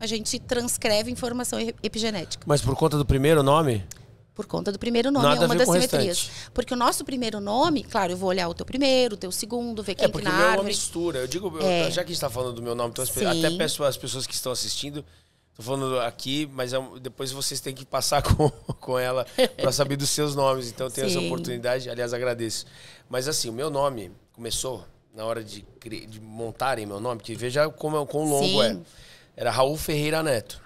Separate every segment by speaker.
Speaker 1: a gente transcreve informação epigenética.
Speaker 2: Mas por conta do primeiro nome?
Speaker 1: Por conta do primeiro nome, Nada é uma das simetrias. Porque o nosso primeiro nome, claro, eu vou olhar o teu primeiro, o teu segundo, ver é, quem é, porque que na o meu É uma mistura.
Speaker 2: Eu digo, é. já que a gente está falando do meu nome, então Sim. até peço às pessoas que estão assistindo, estou falando aqui, mas é depois vocês têm que passar com, com ela para saber dos seus nomes. Então tenho Sim. essa oportunidade, aliás, agradeço. Mas assim, o meu nome começou na hora de, de montarem meu nome, que veja como, é, quão longo Sim. é. Era Raul Ferreira Neto.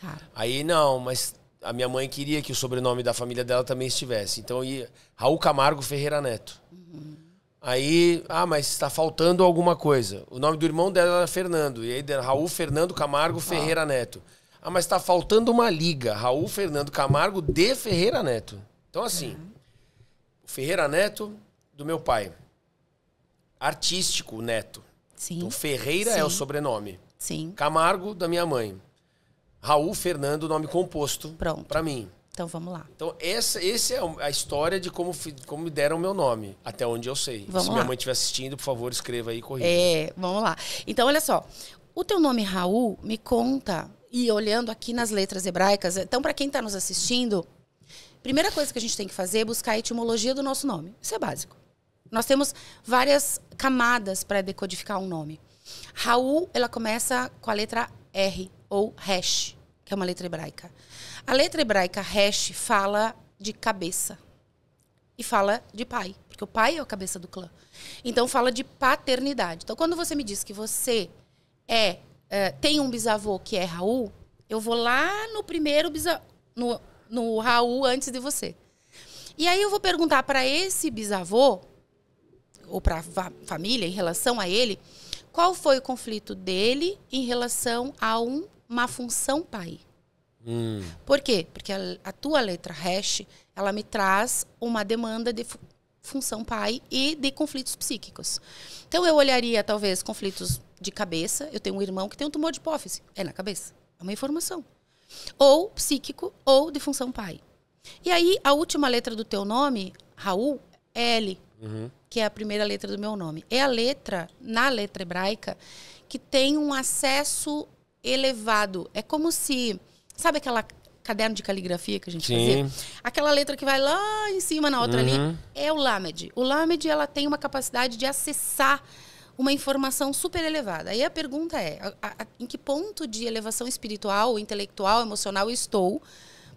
Speaker 2: Tá. Aí, não, mas a minha mãe queria que o sobrenome da família dela também estivesse. Então, ia Raul Camargo Ferreira Neto. Uhum. Aí, ah, mas está faltando alguma coisa. O nome do irmão dela era Fernando. E aí, Raul Fernando Camargo ah. Ferreira Neto. Ah, mas está faltando uma liga. Raul Fernando Camargo de Ferreira Neto. Então, assim, uhum. Ferreira Neto do meu pai. Artístico Neto. Sim. Então, Ferreira Sim. é o sobrenome. Sim. Camargo, da minha mãe. Raul Fernando, nome composto. Pronto. Pra mim. Então vamos lá. Então, essa, essa é a história de como, como me deram o meu nome, até onde eu sei. Vamos Se minha mãe estiver assistindo, por favor, escreva aí e corrija. É,
Speaker 1: vamos lá. Então, olha só. O teu nome, Raul, me conta, e olhando aqui nas letras hebraicas, então, para quem está nos assistindo, primeira coisa que a gente tem que fazer é buscar a etimologia do nosso nome. Isso é básico. Nós temos várias camadas para decodificar um nome. Raul, ela começa com a letra R ou hash, que é uma letra hebraica. A letra hebraica hash fala de cabeça e fala de pai, porque o pai é a cabeça do clã. Então fala de paternidade. Então quando você me diz que você é, é tem um bisavô que é Raul, eu vou lá no primeiro bisavô, no, no Raul antes de você. E aí eu vou perguntar para esse bisavô ou para a família em relação a ele, qual foi o conflito dele em relação a um, uma função pai? Hum. Por quê? Porque a, a, tua letra hash, ela me traz uma demanda de fu função pai e de conflitos psíquicos. Então eu olharia talvez conflitos de cabeça. Eu tenho um irmão que tem um tumor de hipófise, é na cabeça, é uma informação. Ou psíquico ou de função pai. E aí a última letra do teu nome, Raul, é L. Uhum que é a primeira letra do meu nome. É a letra, na letra hebraica, que tem um acesso elevado. É como se. Sabe aquela caderno de caligrafia que a gente Sim. fazia? Aquela letra que vai lá em cima na outra uhum. ali é o Lamed. O Lamed ela tem uma capacidade de acessar uma informação super elevada. Aí a pergunta é: a, a, em que ponto de elevação espiritual, intelectual, emocional estou?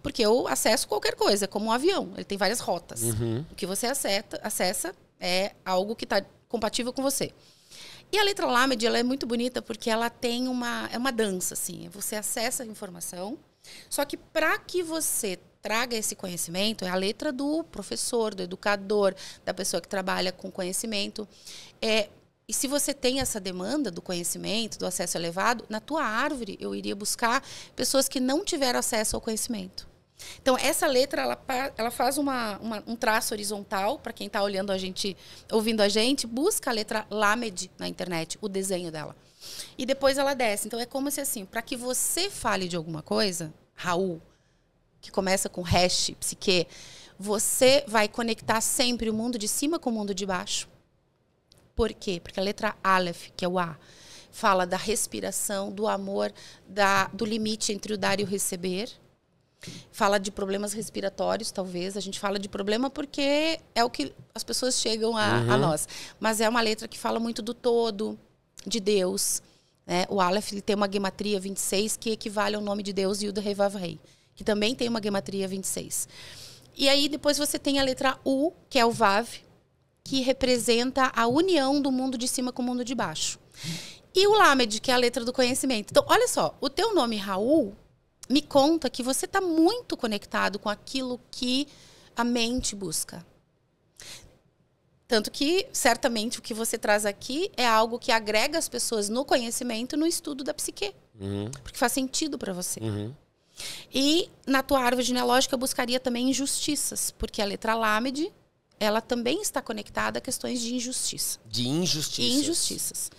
Speaker 1: Porque eu acesso qualquer coisa, como um avião, ele tem várias rotas. Uhum. O que você acessa, acessa é algo que está compatível com você. E a letra Lamed, ela é muito bonita porque ela tem uma é uma dança assim. Você acessa a informação, só que para que você traga esse conhecimento é a letra do professor, do educador, da pessoa que trabalha com conhecimento. É e se você tem essa demanda do conhecimento, do acesso elevado, na tua árvore eu iria buscar pessoas que não tiveram acesso ao conhecimento. Então, essa letra, ela, ela faz uma, uma, um traço horizontal, para quem está olhando a gente, ouvindo a gente, busca a letra Lamed na internet, o desenho dela. E depois ela desce. Então, é como se assim, para que você fale de alguma coisa, Raul, que começa com hash, psique, você vai conectar sempre o mundo de cima com o mundo de baixo. Por quê? Porque a letra Aleph, que é o A, fala da respiração, do amor, da, do limite entre o dar e o receber fala de problemas respiratórios, talvez. A gente fala de problema porque é o que as pessoas chegam a, uhum. a nós. Mas é uma letra que fala muito do todo, de Deus. Né? O Aleph tem uma gematria 26 que equivale ao nome de Deus e o do Revavrei, que também tem uma gematria 26. E aí depois você tem a letra U, que é o Vav, que representa a união do mundo de cima com o mundo de baixo. E o Lamed, que é a letra do conhecimento. Então, olha só, o teu nome Raul me conta que você está muito conectado com aquilo que a mente busca. Tanto que, certamente, o que você traz aqui é algo que agrega as pessoas no conhecimento, no estudo da psique. Uhum. Porque faz sentido para você. Uhum. E na tua árvore genealógica eu buscaria também injustiças, porque a letra Lâmide, ela também está conectada a questões de injustiça.
Speaker 2: De injustiças. De
Speaker 1: injustiças.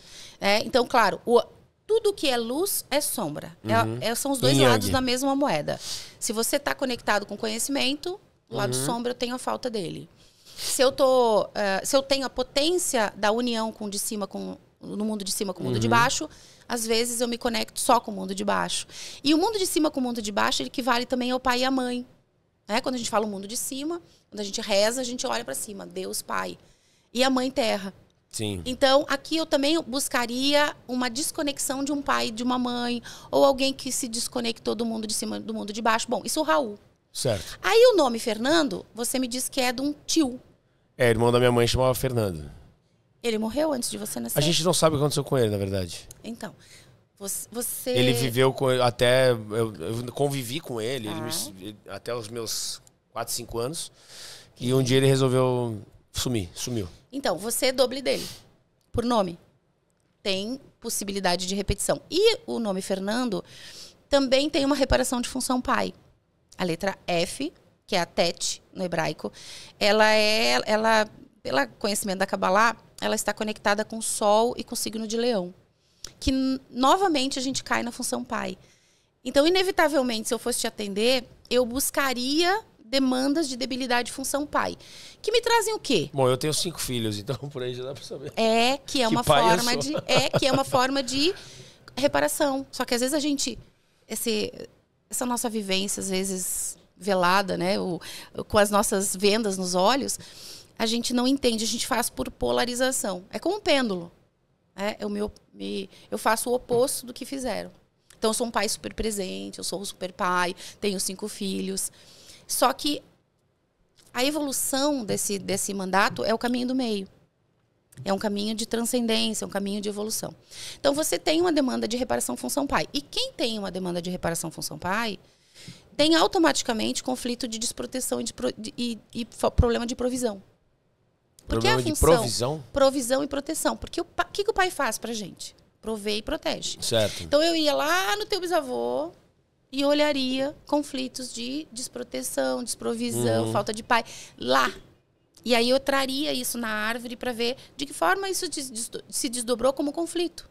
Speaker 1: É, então, claro, o, tudo que é luz é sombra. É uhum. É, são os dois lados da mesma moeda. Se você está conectado com conhecimento,
Speaker 2: o lado uhum. sombra
Speaker 1: eu tenho a falta dele. Se eu, tô, uh, se eu tenho a potência da união com de cima com, no mundo de cima com o mundo uhum. de baixo, às vezes eu me conecto só com o mundo de baixo. E o mundo de cima com o mundo de baixo, ele equivale também ao pai e à mãe. Né? Quando a gente fala o mundo de cima, quando a gente reza, a gente olha para cima, Deus, Pai. E a mãe terra. Sim. Então, aqui eu também buscaria uma desconexão de um pai, de uma mãe, ou alguém que se desconectou do mundo de cima, do mundo de baixo. Bom, isso é o Raul. Certo. Aí o nome Fernando, você me diz que é de um tio.
Speaker 2: É, irmão da minha mãe chamava Fernando.
Speaker 1: Ele morreu antes de você nascer? A gente não sabe o que
Speaker 2: aconteceu com ele, na verdade.
Speaker 1: Então, você... Ele viveu
Speaker 2: com ele até... Eu, eu convivi com ele, ah. ele, até os meus 4, 5 anos. E um dia ele resolveu Sumi, sumiu.
Speaker 1: Então, você é doble dele, por nome. Tem possibilidade de repetição. E o nome Fernando também tem uma reparação de função pai. A letra F, que é a Tet no hebraico, ela é, ela, pelo conhecimento da Kabbalah, ela está conectada com o Sol e com o signo de Leão. Que novamente a gente cai na função pai. Então, inevitavelmente, se eu fosse te atender, eu buscaria demandas de debilidade de função pai. Que me trazem o quê?
Speaker 2: Bom, eu tenho cinco filhos, então por aí já dá para saber.
Speaker 1: É, que é uma que forma de é que é uma forma de reparação. Só que às vezes a gente esse essa nossa vivência às vezes velada, né, o, com as nossas vendas nos olhos, a gente não entende, a gente faz por polarização. É como um pêndulo. Né? É eu, me, me, eu faço o oposto do que fizeram. Então, eu sou um pai super presente, eu sou um super pai, tenho cinco filhos. Só que a evolução desse, desse mandato é o caminho do meio. É um caminho de transcendência, é um caminho de evolução. Então, você tem uma demanda de reparação função pai. E quem tem uma demanda de reparação função pai, tem automaticamente conflito de desproteção e, de pro, de, e, e problema de provisão. Porque problema a função, de provisão? Provisão e proteção. Porque o que, que o pai faz pra gente? Provê e protege.
Speaker 2: Certo. Então,
Speaker 1: eu ia lá no teu bisavô, e olharia conflitos de desproteção, desprovisão, uhum. falta de pai lá. E aí eu traria isso na árvore para ver de que forma isso se desdobrou como conflito.